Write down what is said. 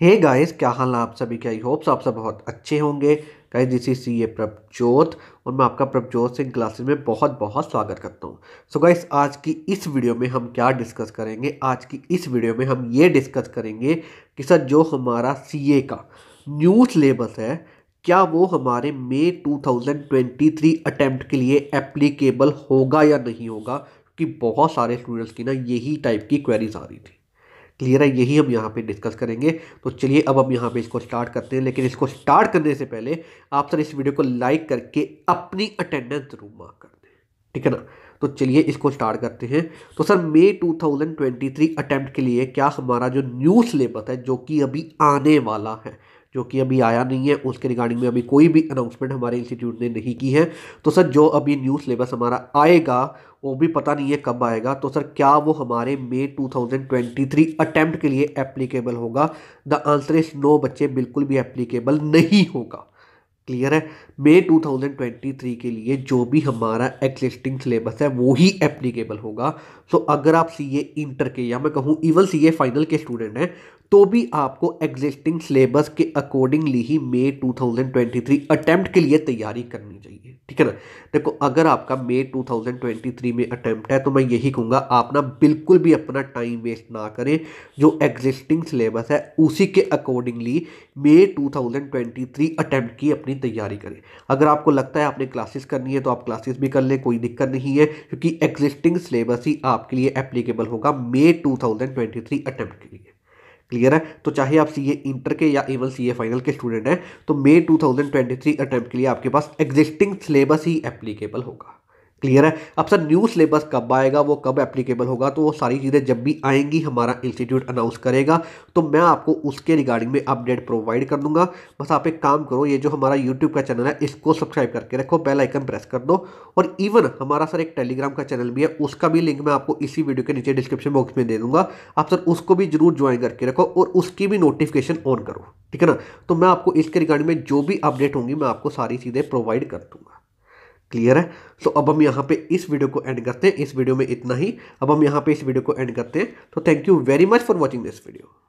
hey guys क्या हाल है आप सभी के आई होप्स आप सब बहुत अच्छे होंगे गाइस दिस इज सी ए प्रभजोत और मैं आपका प्रभजोत सिंह क्लासेस में बहुत बहुत स्वागत करता हूँ सो so गाइस आज की इस वीडियो में हम क्या डिस्कस करेंगे आज की इस वीडियो में हम ये डिस्कस करेंगे कि सर जो हमारा सी का न्यू सिलेबस है क्या वो हमारे मे टू थाउजेंड के लिए एप्लीकेबल होगा या नहीं होगा कि बहुत सारे स्टूडेंट्स की ना यही टाइप की क्वेरीज आ रही थी क्लियर है यही हम यहाँ पे डिस्कस करेंगे तो चलिए अब हम यहाँ पे इसको स्टार्ट करते हैं लेकिन इसको स्टार्ट करने से पहले आप सर इस वीडियो को लाइक करके अपनी अटेंडेंस जरूर मार्क कर दें ठीक है ना तो चलिए इसको स्टार्ट करते हैं तो सर मे 2023 अटेम्प्ट के लिए क्या हमारा जो न्यू सिलेबस है जो कि अभी आने वाला है जो कि अभी आया नहीं है उसके रिगार्डिंग में अभी कोई भी अनाउंसमेंट हमारे इंस्टीट्यूट ने नहीं की है तो सर जो अभी न्यू सिलेबस हमारा आएगा वो भी पता नहीं है कब आएगा तो सर क्या वो हमारे मे 2023 अटेम्प्ट के लिए एप्लीकेबल होगा द आंसर इस नो बच्चे बिल्कुल भी एप्लीकेबल नहीं होगा क्लियर है मे 2023 के लिए जो भी हमारा एग्जिस्टिंग सिलेबस है वो ही एप्लीकेबल होगा सो so, अगर आप सी ए इंटर के या मैं कहूँ इवन सी ए फाइनल के स्टूडेंट हैं तो भी आपको एग्जिस्टिंग सिलेबस के अकॉर्डिंगली ही मे 2023 अटेम्प्ट के लिए तैयारी करनी चाहिए ठीक है ना देखो अगर आपका मे 2023 में अटैम्प्ट है तो मैं यही कहूँगा आप ना बिल्कुल भी अपना टाइम वेस्ट ना करें जो एग्जिस्टिंग सिलेबस है उसी के अकॉर्डिंगली मे 2023 थाउजेंड की अपनी तैयारी करें अगर आपको लगता है आपने क्लासेस करनी है तो आप क्लासेस भी कर लें कोई दिक्कत नहीं है क्योंकि एग्जिस्टिंग सिलेबस ही आपके लिए एप्लीकेबल होगा मे टू थाउजेंड के लिए क्लियर है तो चाहे आप सीए इंटर के या इवन सीए फाइनल के स्टूडेंट हैं तो मे 2023 थाउजेंड के लिए आपके पास एग्जिस्टिंग सिलेबस ही एप्लीकेबल होगा क्लियर है अब सर न्यू सिलेबस कब आएगा वो कब एप्लीकेबल होगा तो वो सारी चीज़ें जब भी आएंगी हमारा इंस्टीट्यूट अनाउंस करेगा तो मैं आपको उसके रिगार्डिंग में अपडेट प्रोवाइड कर दूंगा बस आप एक काम करो ये जो हमारा यूट्यूब का चैनल है इसको सब्सक्राइब करके रखो बेल आइकन प्रेस कर दो और इवन हमारा सर एक टेलीग्राम का चैनल भी है उसका भी लिंक मैं आपको इसी वीडियो के नीचे डिस्क्रिप्शन बॉक्स में दे दूंगा आप सर उसको भी जरूर ज्वाइन करके रखो और उसकी भी नोटिफिकेशन ऑन करो ठीक है ना तो मैं आपको इसके रिगार्डिंग में जो भी अपडेट होंगी मैं आपको सारी चीज़ें प्रोवाइड कर दूँगा क्लियर है सो अब हम यहाँ पे इस वीडियो को एंड करते हैं इस वीडियो में इतना ही अब हम यहाँ पे इस वीडियो को एंड करते हैं तो thank you very much for watching this video